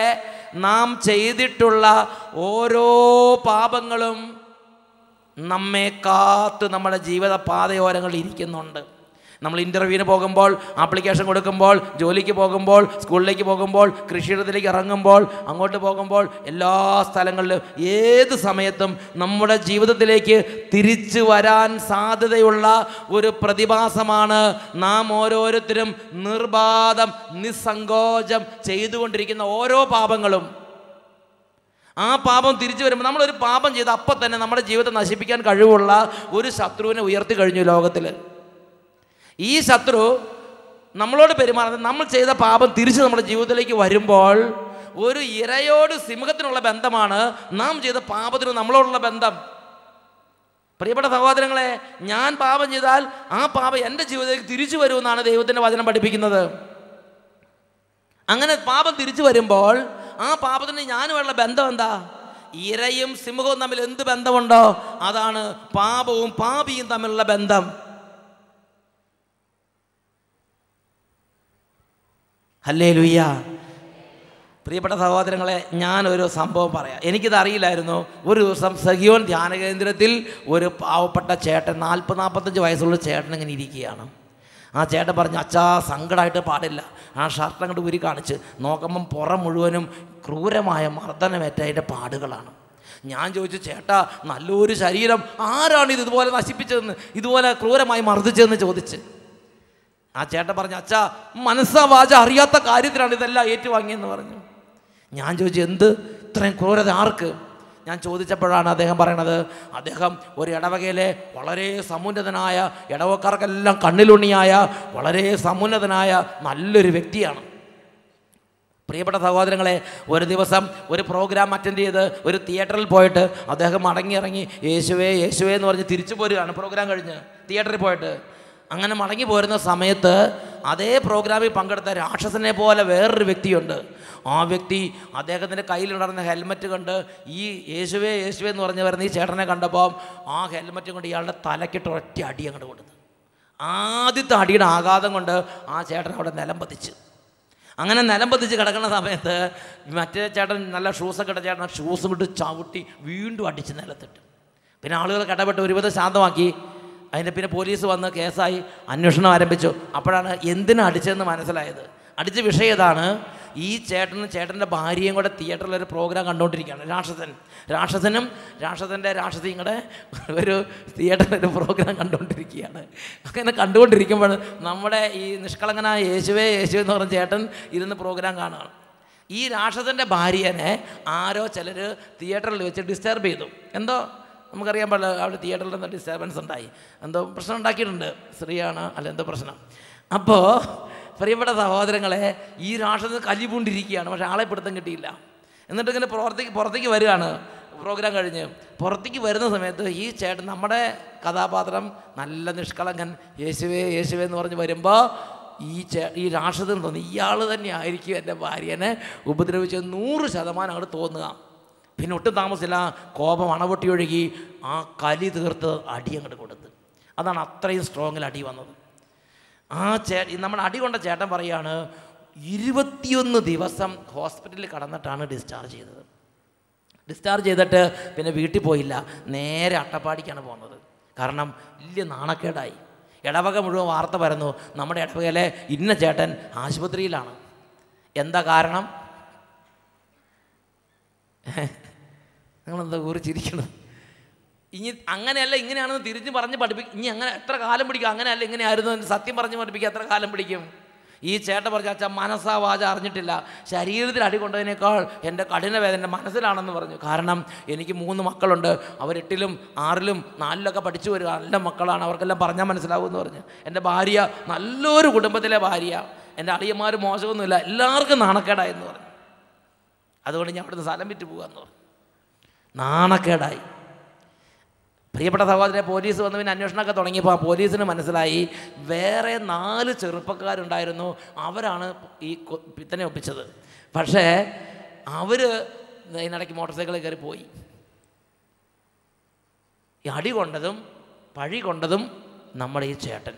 നാം ചെയ്തിട്ടുള്ള ഓരോ പാപങ്ങളും നമ്മെ കാത്ത് നമ്മുടെ ജീവിത പാതയോരങ്ങളിൽ ഇരിക്കുന്നുണ്ട് നമ്മൾ ഇൻ്റർവ്യൂവിന് പോകുമ്പോൾ ആപ്ലിക്കേഷൻ കൊടുക്കുമ്പോൾ ജോലിക്ക് പോകുമ്പോൾ സ്കൂളിലേക്ക് പോകുമ്പോൾ കൃഷിയിടത്തിലേക്ക് ഇറങ്ങുമ്പോൾ അങ്ങോട്ട് പോകുമ്പോൾ എല്ലാ സ്ഥലങ്ങളിലും ഏത് സമയത്തും നമ്മുടെ ജീവിതത്തിലേക്ക് തിരിച്ചു വരാൻ സാധ്യതയുള്ള ഒരു പ്രതിഭാസമാണ് നാം ഓരോരുത്തരും നിർബാധം നിസ്സങ്കോചം ചെയ്തുകൊണ്ടിരിക്കുന്ന ഓരോ പാപങ്ങളും ആ പാപം തിരിച്ചു വരുമ്പോൾ നമ്മളൊരു പാപം ചെയ്ത് അപ്പം തന്നെ നമ്മുടെ ജീവിതത്തെ നശിപ്പിക്കാൻ കഴിവുള്ള ഒരു ശത്രുവിനെ ഉയർത്തി കഴിഞ്ഞു ലോകത്തിൽ ഈ ശത്രു നമ്മളോട് പെരുമാറുന്നത് നമ്മൾ ചെയ്ത പാപം തിരിച്ച് നമ്മുടെ ജീവിതത്തിലേക്ക് വരുമ്പോൾ ഒരു ഇരയോട് സിംഹത്തിനുള്ള ബന്ധമാണ് നാം ചെയ്ത പാപത്തിന് നമ്മളോടുള്ള ബന്ധം പ്രിയപ്പെട്ട സഹോദരങ്ങളെ ഞാൻ പാപം ചെയ്താൽ ആ പാപം എൻ്റെ ജീവിതത്തിലേക്ക് തിരിച്ചു വരുമെന്നാണ് ദൈവത്തിൻ്റെ വചനം പഠിപ്പിക്കുന്നത് അങ്ങനെ പാപം തിരിച്ചു വരുമ്പോൾ ആ പാപത്തിന് ഞാനുമായുള്ള ബന്ധം എന്താ ഇരയും സിംഹവും തമ്മിൽ എന്ത് ബന്ധമുണ്ടോ അതാണ് പാപവും പാപിയും തമ്മിലുള്ള ബന്ധം അല്ലേ ലുയ്യ പ്രിയപ്പെട്ട സഹോദരങ്ങളെ ഞാനൊരു സംഭവം പറയാം എനിക്കിത് അറിയില്ലായിരുന്നു ഒരു ദിവസം സഹിയോൻ ധ്യാന കേന്ദ്രത്തിൽ ഒരു പാവപ്പെട്ട ചേട്ടൻ നാൽപ്പത് നാൽപ്പത്തഞ്ച് വയസ്സുള്ള ചേട്ടൻ ഇങ്ങനെ ഇരിക്കുകയാണ് ആ ചേട്ടൻ പറഞ്ഞു അച്ഛാ സങ്കടമായിട്ട് പാടില്ല ആ ഷർട്ട് അങ്ങോട്ട് ഉരി കാണിച്ച് നോക്കുമ്പം പുറം മുഴുവനും ക്രൂരമായ മർദ്ദനമേറ്റ അതിൻ്റെ പാടുകളാണ് ഞാൻ ചോദിച്ചു ചേട്ടാ നല്ലൊരു ശരീരം ആരാണ് ഇത് ഇതുപോലെ നശിപ്പിച്ചതെന്ന് ഇതുപോലെ ക്രൂരമായി മർദ്ദിച്ചതെന്ന് ചോദിച്ച് ആ ചേട്ടൻ പറഞ്ഞു അച്ഛാ മനസ്സാ വാച അറിയാത്ത കാര്യത്തിലാണ് ഇതെല്ലാം ഏറ്റുവാങ്ങിയെന്ന് പറഞ്ഞു ഞാൻ ചോദിച്ചു എന്ത് ഇത്രയും ക്രൂരത ആർക്ക് ഞാൻ ചോദിച്ചപ്പോഴാണ് അദ്ദേഹം പറയണത് അദ്ദേഹം ഒരു ഇടവകയിലെ വളരെ സമുന്നതനായ ഇടവക്കാർക്കെല്ലാം കണ്ണിലുണ്ണിയായ വളരെ സമുന്നതനായ നല്ലൊരു വ്യക്തിയാണ് പ്രിയപ്പെട്ട സഹോദരങ്ങളെ ഒരു ദിവസം ഒരു പ്രോഗ്രാം അറ്റൻഡ് ചെയ്ത് ഒരു തിയേറ്ററിൽ പോയിട്ട് അദ്ദേഹം മടങ്ങി ഇറങ്ങി യേശുവേ യേശുവേ എന്ന് പറഞ്ഞ് തിരിച്ചു പോരുകയാണ് പ്രോഗ്രാം കഴിഞ്ഞ് തിയേറ്ററിൽ പോയിട്ട് അങ്ങനെ മടങ്ങി പോരുന്ന സമയത്ത് അതേ പ്രോഗ്രാമിൽ പങ്കെടുത്ത രാക്ഷസനെ പോലെ വേറൊരു വ്യക്തിയുണ്ട് ആ വ്യക്തി അദ്ദേഹത്തിൻ്റെ കയ്യിലുണ്ടായിരുന്ന ഹെൽമറ്റ് കണ്ട് ഈ യേശുവേ യേശുവേ എന്ന് പറഞ്ഞ് വരുന്ന ഈ ചേട്ടനെ കണ്ടപ്പോൾ ആ ഹെൽമറ്റ് കൊണ്ട് ഇയാളുടെ തലക്കിട്ട് ഒറ്റ അടി അങ്ങോട്ട് കൊടുത്തു ആദ്യത്തെ അടിയുടെ ആഘാതം കൊണ്ട് ആ ചേട്ടൻ അവിടെ നിലം പതിച്ചു അങ്ങനെ നിലം പതിച്ച് കിടക്കുന്ന സമയത്ത് മറ്റേ ചേട്ടൻ നല്ല ഷൂസൊക്കെ ഇട്ട ചേട്ടൻ ഷൂസും ഇട്ട് ചവിട്ടി വീണ്ടും അടിച്ച് നിലത്തിട്ട് പിന്നെ ആളുകൾ കടപെട്ട് ഒരുവിധം ശാന്തമാക്കി അതിൻ്റെ പിന്നെ പോലീസ് വന്ന് കേസായി അന്വേഷണം ആരംഭിച്ചു അപ്പോഴാണ് എന്തിനാ അടിച്ചതെന്ന് മനസ്സിലായത് അടിച്ച വിഷയം ഇതാണ് ഈ ചേട്ടനും ചേട്ടൻ്റെ ഭാര്യയും കൂടെ തിയേറ്ററിൽ ഒരു പ്രോഗ്രാം കണ്ടുകൊണ്ടിരിക്കുകയാണ് രാക്ഷസൻ രാക്ഷസനും രാക്ഷസൻ്റെ രാക്ഷസയും കൂടെ ഒരു തിയേറ്ററിൽ ഒരു പ്രോഗ്രാം കണ്ടുകൊണ്ടിരിക്കുകയാണ് അങ്ങനെ കണ്ടുകൊണ്ടിരിക്കുമ്പോൾ നമ്മുടെ ഈ നിഷ്കളങ്കനായ യേശുവേ യേശു എന്ന് പറഞ്ഞ ചേട്ടൻ ഇരുന്ന് പ്രോഗ്രാം കാണുകയാണ് ഈ രാക്ഷസൻ്റെ ഭാര്യനെ ആരോ ചിലർ തിയേറ്ററിൽ വെച്ച് ഡിസ്റ്റർബ് ചെയ്തു എന്തോ നമുക്കറിയാൻ പാടില്ല അവിടെ തിയേറ്ററിൽ നല്ല ഡിസ്റ്റർബൻസ് ഉണ്ടായി എന്തോ പ്രശ്നം ഉണ്ടാക്കിയിട്ടുണ്ട് സ്ത്രീയാണ് അല്ല എന്തോ പ്രശ്നം അപ്പോൾ പ്രിയപ്പെട്ട സഹോദരങ്ങളെ ഈ രാഷ്ട്രത്തിൽ കലിപൂണ്ടിരിക്കുകയാണ് പക്ഷേ ആളെ പിടുത്തം കിട്ടിയില്ല എന്നിട്ട് ഇങ്ങനെ പുറത്തേക്ക് പുറത്തേക്ക് വരികയാണ് പ്രോഗ്രാം കഴിഞ്ഞ് പുറത്തേക്ക് വരുന്ന സമയത്ത് ഈ ചേട്ടൻ നമ്മുടെ കഥാപാത്രം നല്ല നിഷ്കളങ്കൻ യേശുവേ യേശുവേ എന്ന് പറഞ്ഞ് വരുമ്പോൾ ഈ ചേ ഈ രാഷ്ട്രത്തിൽ തോന്നി ഇയാൾ തന്നെ ആയിരിക്കും എൻ്റെ ഭാര്യനെ ഉപദ്രവിച്ച നൂറ് ശതമാനം അങ്ങോട്ട് തോന്നുക പിന്നെ ഒട്ടും താമസില്ല കോപം അണപൊട്ടി ഒഴുകി ആ കലി തീർത്ത് അടി അങ്ങോട്ട് കൊടുത്ത് അതാണ് അത്രയും സ്ട്രോങ്ങിൽ അടി വന്നത് ആ ചേ നമ്മൾ അടി കൊണ്ട ചേട്ടൻ പറയാണ് ഇരുപത്തിയൊന്ന് ദിവസം ഹോസ്പിറ്റലിൽ കടന്നിട്ടാണ് ഡിസ്ചാർജ് ചെയ്തത് ഡിസ്ചാർജ് ചെയ്തിട്ട് പിന്നെ വീട്ടിൽ പോയില്ല നേരെ അട്ടപ്പാടിക്കാണ് പോകുന്നത് കാരണം വലിയ നാണക്കേടായി ഇടവക മുഴുവൻ വാർത്ത പരന്നു നമ്മുടെ ഇടവകയിലെ ഇന്ന ചേട്ടൻ ആശുപത്രിയിലാണ് എന്താ കാരണം നിങ്ങളെന്താ കുറിച്ചിരിക്കണം ഇനി അങ്ങനെയല്ല ഇങ്ങനെയാണെന്ന് തിരിഞ്ഞ് പറഞ്ഞ് പഠിപ്പിക്കും ഇനി അങ്ങനെ എത്ര കാലം പിടിക്കും അങ്ങനെയല്ല ഇങ്ങനെയായിരുന്നു സത്യം പറഞ്ഞ് പഠിപ്പിക്കുക എത്ര കാലം പിടിക്കും ഈ ചേട്ടൻ പറഞ്ഞ അച്ഛൻ മനസ്സാ വാച അറിഞ്ഞിട്ടില്ല ശരീരത്തിൽ അടി കൊണ്ടതിനേക്കാൾ എൻ്റെ കഠിന വേദന മനസ്സിലാണെന്ന് പറഞ്ഞു കാരണം എനിക്ക് മൂന്ന് മക്കളുണ്ട് അവരെട്ടിലും ആറിലും നാലിലൊക്കെ പഠിച്ചു വരിക നല്ല മക്കളാണ് അവർക്കെല്ലാം പറഞ്ഞാൽ എന്ന് പറഞ്ഞു എൻ്റെ ഭാര്യ നല്ലൊരു കുടുംബത്തിലെ ഭാര്യ എൻ്റെ അടിയന്മാർ മോശമൊന്നുമില്ല എല്ലാവർക്കും നാണക്കേടായെന്ന് പറഞ്ഞു അതുകൊണ്ട് ഞാൻ അവിടുന്ന് സ്ഥലം വിറ്റ് പോകാമെന്ന് പറഞ്ഞു നാണക്കേടായി പ്രിയപ്പെട്ട സഹോദരനെ പോലീസ് വന്ന് പിന്നെ അന്വേഷണമൊക്കെ തുടങ്ങിയപ്പോൾ ആ പോലീസിന് മനസ്സിലായി വേറെ നാല് ചെറുപ്പക്കാരുണ്ടായിരുന്നു അവരാണ് ഈ പിത്തനെ ഒപ്പിച്ചത് പക്ഷേ അവർ ഇതിനിടയ്ക്ക് മോട്ടോർ സൈക്കിളിൽ കയറി പോയി ഈ അടി കൊണ്ടതും പഴി കൊണ്ടതും നമ്മുടെ ഈ ചേട്ടൻ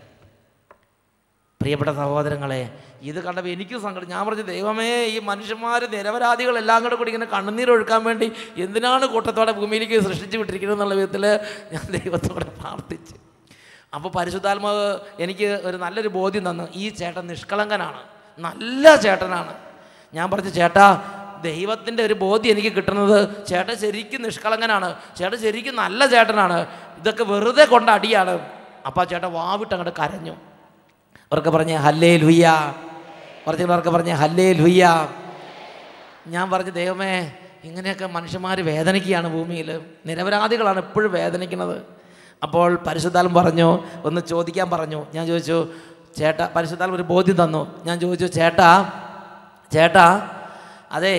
പ്രിയപ്പെട്ട സഹോദരങ്ങളെ ഇത് കണ്ടപ്പോൾ എനിക്കും സങ്കടം ഞാൻ പറഞ്ഞു ദൈവമേ ഈ മനുഷ്യന്മാർ നിരപരാധികൾ എല്ലാം കൂടെ കൂടി ഇങ്ങനെ ഒഴുക്കാൻ വേണ്ടി എന്തിനാണ് കൂട്ടത്തോടെ ഭൂമിയിലേക്ക് സൃഷ്ടിച്ചു വിട്ടിരിക്കുന്നത് എന്നുള്ള വിധത്തിൽ ഞാൻ ദൈവത്തോടെ പ്രാർത്ഥിച്ചു അപ്പോൾ പരിശുദ്ധാത്മാവ് എനിക്ക് ഒരു നല്ലൊരു ബോധ്യം തന്നു ഈ ചേട്ടൻ നിഷ്കളങ്കനാണ് നല്ല ചേട്ടനാണ് ഞാൻ പറഞ്ഞു ചേട്ടാ ദൈവത്തിൻ്റെ ഒരു ബോധ്യം എനിക്ക് കിട്ടുന്നത് ചേട്ടൻ ശരിക്കും നിഷ്കളങ്കനാണ് ചേട്ടൻ ശരിക്കും നല്ല ചേട്ടനാണ് ഇതൊക്കെ വെറുതെ കൊണ്ട അടിയാണ് അപ്പോൾ ചേട്ടൻ വാവിട്ട് അങ്ങോട്ട് കരഞ്ഞു ഉറക്കെ പറഞ്ഞ് ഹല്ലേ ലുയ്യ കുറച്ചുള്ളവർക്ക് പറഞ്ഞ് ഹല്ലേ ലുയ്യ ഞാൻ പറഞ്ഞു ദൈവമേ ഇങ്ങനെയൊക്കെ മനുഷ്യന്മാർ വേദനിക്കുകയാണ് ഭൂമിയിൽ നിരപരാധികളാണ് എപ്പോഴും വേദനിക്കുന്നത് അപ്പോൾ പരിശുദ്ധാലും പറഞ്ഞു ഒന്ന് ചോദിക്കാൻ പറഞ്ഞു ഞാൻ ചോദിച്ചു ചേട്ട പരിശുദ്ധാലും ഒരു ബോധ്യം തന്നു ഞാൻ ചോദിച്ചു ചേട്ടാ ചേട്ടാ അതെ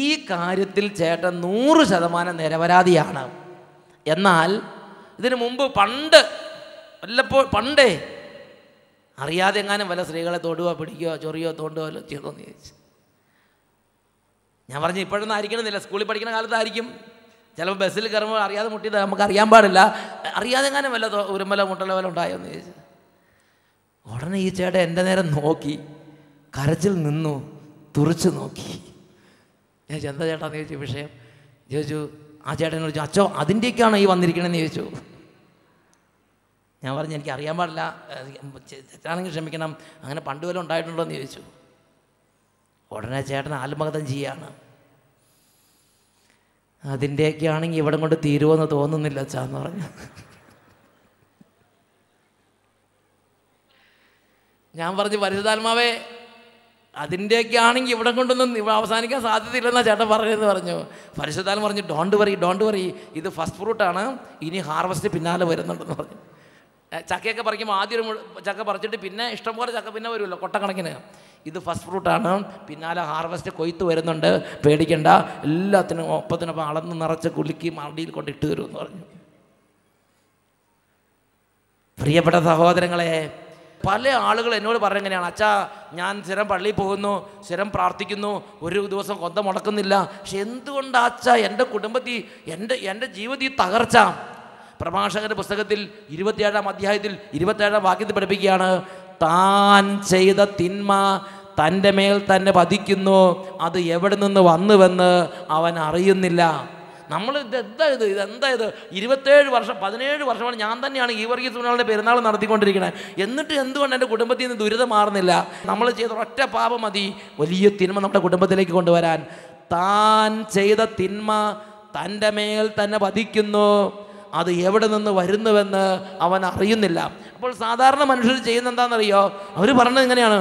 ഈ കാര്യത്തിൽ ചേട്ടൻ നൂറ് ശതമാനം നിരപരാധിയാണ് എന്നാൽ ഇതിനു മുമ്പ് പണ്ട് വല്ലപ്പോൾ പണ്ടേ അറിയാതെ എങ്ങാനും വല്ല സ്ത്രീകളെ തൊടുകയോ പിടിക്കുകയോ ചൊറിയോ തോണ്ടുകയോ ചെയ്തോന്ന് ചോദിച്ചു ഞാൻ പറഞ്ഞു ഇപ്പോഴൊന്നും ആയിരിക്കണമെന്നില്ല സ്കൂളിൽ പഠിക്കുന്ന കാലത്തായിരിക്കും ചിലപ്പോൾ ബസ്സിൽ കയറുമ്പോൾ അറിയാതെ മുട്ടിയത് നമുക്ക് അറിയാൻ പാടില്ല അറിയാതെ എങ്ങാനും വല്ല ഉരുമല മുട്ടല വല്ല ഉണ്ടായോ എന്ന് ചോദിച്ചു ഉടനെ ഈ ചേട്ടൻ എൻ്റെ നേരെ നോക്കി കരച്ചിൽ നിന്നു തുറച്ചു നോക്കി ഞാൻ ചെന്ത ചേട്ടാന്ന് ചോദിച്ചു വിഷയം ചോദിച്ചു ആ ചേട്ടനോട് ചോദിച്ചു അച്ഛോ അതിൻ്റെയൊക്കെയാണോ ഈ വന്നിരിക്കണമെന്ന് ചോദിച്ചു ഞാൻ പറഞ്ഞു എനിക്ക് അറിയാൻ പാടില്ല തെറ്റാണെങ്കിൽ ക്ഷമിക്കണം അങ്ങനെ പണ്ട് വല്ലതും ഉണ്ടായിട്ടുണ്ടോ എന്ന് ചോദിച്ചു ഉടനെ ചേട്ടൻ ആത്മഹത്യം ചെയ്യാണ് അതിൻ്റെയൊക്കെ ആണെങ്കിൽ ഇവിടം കൊണ്ട് തീരുമെന്ന് തോന്നുന്നില്ല അച്ഛാന്ന് പറഞ്ഞു ഞാൻ പറഞ്ഞു പരിശുദ്ധാത്മാവേ അതിൻ്റെയൊക്കെ ആണെങ്കിൽ ഇവിടെ കൊണ്ടൊന്നും ഇവിടെ അവസാനിക്കാൻ സാധ്യതയില്ലെന്നാണ് ചേട്ടൻ പറഞ്ഞതെന്ന് പറഞ്ഞു പരിശുദ്ധാത്മ പറഞ്ഞു ഡോണ്ട് വറി ഡോണ്ട് വറി ഇത് ഫസ്റ്റ് ഫ്രൂട്ടാണ് ഇനി ഹാർവസ്റ്റ് പിന്നാലെ വരുന്നുണ്ടെന്ന് പറഞ്ഞു ചക്കയൊക്കെ പറിക്കുമ്പോൾ ആദ്യം ഒരു ചക്ക പറിച്ചിട്ട് പിന്നെ ഇഷ്ടംപോലെ ചക്ക പിന്നെ വരുമല്ലോ കൊട്ടക്കണക്കിന് ഇത് ഫസ്റ്റ് ഫ്രൂട്ടാണ് പിന്നാലെ ഹാർവെസ്റ്റ് കൊയ്ത്ത് വരുന്നുണ്ട് പേടിക്കണ്ട എല്ലാത്തിനും ഒപ്പത്തിനൊപ്പം അളന്ന് നിറച്ച് കുലുക്കി മടിയിൽ കൊണ്ട് ഇട്ട് തരുമെന്ന് പറഞ്ഞു പ്രിയപ്പെട്ട സഹോദരങ്ങളെ പല ആളുകൾ എന്നോട് പറയുന്നത് എങ്ങനെയാണ് അച്ഛാ ഞാൻ സ്ഥിരം പള്ളിയിൽ പോകുന്നു സ്ഥിരം പ്രാർത്ഥിക്കുന്നു ഒരു ദിവസം കൊന്ത മുടക്കുന്നില്ല പക്ഷെ എന്തുകൊണ്ട് അച്ഛാ എൻ്റെ കുടുംബത്തിൽ എൻ്റെ എൻ്റെ ജീവിതത്തിൽ തകർച്ച പ്രഭാഷകന്റെ പുസ്തകത്തിൽ ഇരുപത്തിയേഴാം അധ്യായത്തിൽ ഇരുപത്തിയേഴാം വാക്യത്തിൽ പഠിപ്പിക്കുകയാണ് താൻ ചെയ്ത തിന്മ തൻ്റെ മേൽ തന്നെ പതിക്കുന്നു അത് എവിടെ നിന്ന് വന്നുവെന്ന് അവൻ അറിയുന്നില്ല നമ്മൾ എന്താ ഇത് ഇതെന്താ ഇത് ഇരുപത്തേഴ് വർഷം പതിനേഴ് വർഷമാണ് ഞാൻ തന്നെയാണ് ഈ വർഗീയ സുനാളിൻ്റെ പെരുന്നാൾ നടത്തിക്കൊണ്ടിരിക്കുന്നത് എന്നിട്ട് എന്തുകൊണ്ട് എൻ്റെ കുടുംബത്തിൽ നിന്ന് ദുരിതം മാറുന്നില്ല നമ്മൾ ചെയ്ത ഒറ്റ പാപം മതി വലിയ തിന്മ നമ്മുടെ കുടുംബത്തിലേക്ക് കൊണ്ടുവരാൻ താൻ ചെയ്ത തിന്മ തൻ്റെ മേൽ തന്നെ പതിക്കുന്നു അത് എവിടെ നിന്ന് വരുന്നുവെന്ന് അവൻ അറിയുന്നില്ല അപ്പോൾ സാധാരണ മനുഷ്യർ ചെയ്യുന്ന എന്താണെന്നറിയോ അവർ പറഞ്ഞത് ഇങ്ങനെയാണ്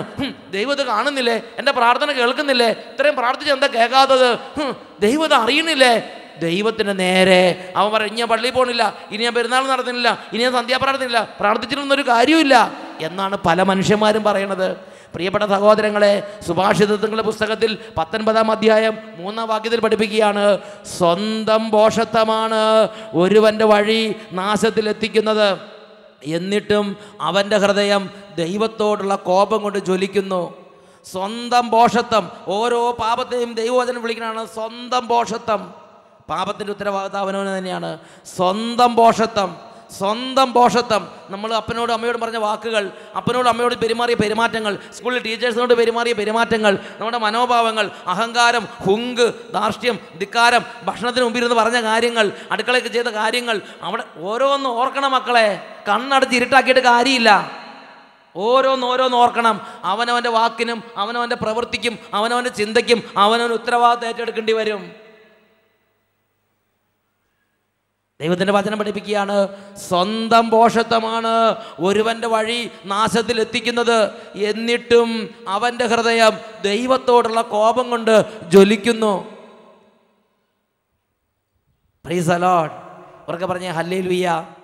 ദൈവത്തെ കാണുന്നില്ലേ എൻ്റെ പ്രാർത്ഥന കേൾക്കുന്നില്ലേ ഇത്രയും പ്രാർത്ഥിച്ച് എന്താ കേൾക്കാത്തത് ദൈവത്തെ അറിയുന്നില്ലേ ദൈവത്തിന് നേരെ അവൻ പറയും ഇനി ഞാൻ പള്ളിയിൽ പോകണില്ല ഇനി ഞാൻ പെരുന്നാൾ നടത്തുന്നില്ല ഇനി ഞാൻ സന്ധ്യാപ്രാർത്ഥനയില്ല പ്രാർത്ഥിച്ചിട്ടൊന്നും ഒരു കാര്യമില്ല എന്നാണ് പല മനുഷ്യന്മാരും പറയണത് പ്രിയപ്പെട്ട സഹോദരങ്ങളെ സുഭാഷിതത്വങ്ങളുടെ പുസ്തകത്തിൽ പത്തൊൻപതാം അധ്യായം മൂന്നാം വാക്യത്തിൽ പഠിപ്പിക്കുകയാണ് സ്വന്തം പോഷത്വമാണ് ഒരുവൻ്റെ വഴി നാശത്തിലെത്തിക്കുന്നത് എന്നിട്ടും അവൻ്റെ ഹൃദയം ദൈവത്തോടുള്ള കോപം കൊണ്ട് ജ്വലിക്കുന്നു സ്വന്തം പോഷത്വം ഓരോ പാപത്തെയും ദൈവവചനം വിളിക്കുന്നതാണ് സ്വന്തം പോഷത്വം പാപത്തിൻ്റെ ഉത്തരവാദിത്വം അവനവന് തന്നെയാണ് സ്വന്തം പോഷത്വം സ്വന്തം പോഷത്വം നമ്മൾ അപ്പനോട് അമ്മയോട് പറഞ്ഞ വാക്കുകൾ അപ്പനോട് അമ്മയോട് പെരുമാറിയ പെരുമാറ്റങ്ങൾ സ്കൂളിൽ ടീച്ചേഴ്സിനോട് പെരുമാറിയ പെരുമാറ്റങ്ങൾ നമ്മുടെ മനോഭാവങ്ങൾ അഹങ്കാരം ഹുങ്ക് ധാർഷ്ട്യം ധിക്കാരം ഭക്ഷണത്തിന് മുമ്പിരുന്ന് പറഞ്ഞ കാര്യങ്ങൾ അടുക്കളയ്ക്ക് ചെയ്ത കാര്യങ്ങൾ അവിടെ ഓരോന്ന് ഓർക്കണം മക്കളെ കണ്ണടച്ച് ഇരുട്ടാക്കിയിട്ട് കാര്യമില്ല ഓരോന്ന് ഓരോന്ന് ഓർക്കണം അവനവൻ്റെ വാക്കിനും അവനവൻ്റെ പ്രവൃത്തിക്കും അവനവൻ്റെ ചിന്തയ്ക്കും അവനവൻ ഉത്തരവാദിത്തം ഏറ്റെടുക്കേണ്ടി വരും ദൈവത്തിൻ്റെ വചനം പഠിപ്പിക്കുകയാണ് സ്വന്തം പോഷത്വമാണ് ഒരുവൻ്റെ വഴി നാശത്തിൽ എത്തിക്കുന്നത് എന്നിട്ടും അവൻ്റെ ഹൃദയം ദൈവത്തോടുള്ള കോപം കൊണ്ട് ജ്വലിക്കുന്നു പ്രീസലോഡ് ഇവർക്ക് പറഞ്ഞ ഹല്ലേ ലുയ്യ